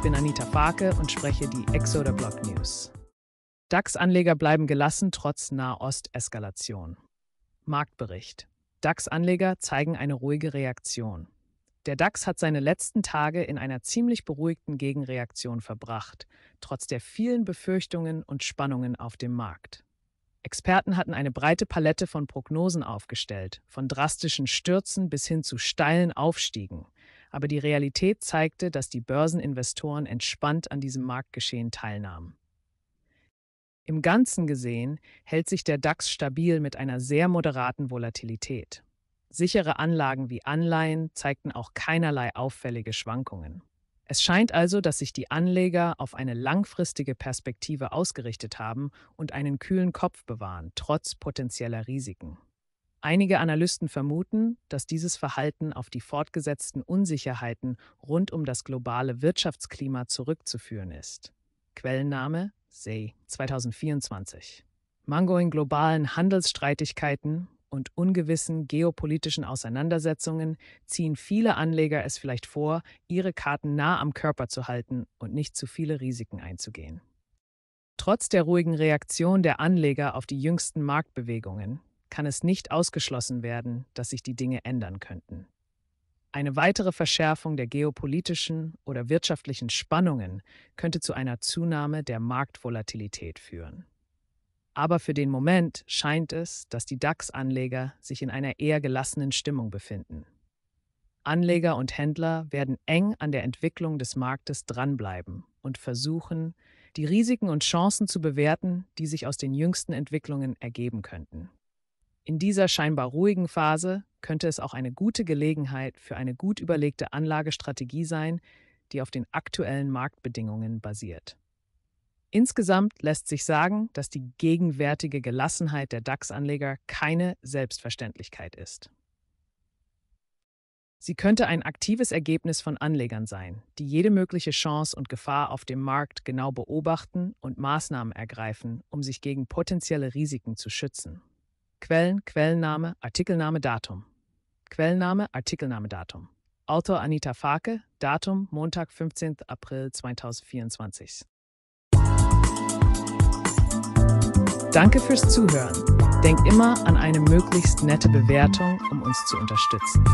Ich bin Anita Farke und spreche die Exoder Block News. DAX-Anleger bleiben gelassen trotz Nahost-Eskalation. Marktbericht. DAX-Anleger zeigen eine ruhige Reaktion. Der DAX hat seine letzten Tage in einer ziemlich beruhigten Gegenreaktion verbracht, trotz der vielen Befürchtungen und Spannungen auf dem Markt. Experten hatten eine breite Palette von Prognosen aufgestellt, von drastischen Stürzen bis hin zu steilen Aufstiegen – aber die Realität zeigte, dass die Börseninvestoren entspannt an diesem Marktgeschehen teilnahmen. Im Ganzen gesehen hält sich der DAX stabil mit einer sehr moderaten Volatilität. Sichere Anlagen wie Anleihen zeigten auch keinerlei auffällige Schwankungen. Es scheint also, dass sich die Anleger auf eine langfristige Perspektive ausgerichtet haben und einen kühlen Kopf bewahren, trotz potenzieller Risiken. Einige Analysten vermuten, dass dieses Verhalten auf die fortgesetzten Unsicherheiten rund um das globale Wirtschaftsklima zurückzuführen ist. Quellenname SEI 2024. Mango in globalen Handelsstreitigkeiten und ungewissen geopolitischen Auseinandersetzungen ziehen viele Anleger es vielleicht vor, ihre Karten nah am Körper zu halten und nicht zu viele Risiken einzugehen. Trotz der ruhigen Reaktion der Anleger auf die jüngsten Marktbewegungen kann es nicht ausgeschlossen werden, dass sich die Dinge ändern könnten. Eine weitere Verschärfung der geopolitischen oder wirtschaftlichen Spannungen könnte zu einer Zunahme der Marktvolatilität führen. Aber für den Moment scheint es, dass die DAX-Anleger sich in einer eher gelassenen Stimmung befinden. Anleger und Händler werden eng an der Entwicklung des Marktes dranbleiben und versuchen, die Risiken und Chancen zu bewerten, die sich aus den jüngsten Entwicklungen ergeben könnten. In dieser scheinbar ruhigen Phase könnte es auch eine gute Gelegenheit für eine gut überlegte Anlagestrategie sein, die auf den aktuellen Marktbedingungen basiert. Insgesamt lässt sich sagen, dass die gegenwärtige Gelassenheit der DAX-Anleger keine Selbstverständlichkeit ist. Sie könnte ein aktives Ergebnis von Anlegern sein, die jede mögliche Chance und Gefahr auf dem Markt genau beobachten und Maßnahmen ergreifen, um sich gegen potenzielle Risiken zu schützen. Quellen, Quellenname, Artikelname, Datum. Quellenname, Artikelname, Datum. Autor Anita Farke, Datum Montag, 15. April 2024. Danke fürs Zuhören. Denk immer an eine möglichst nette Bewertung, um uns zu unterstützen.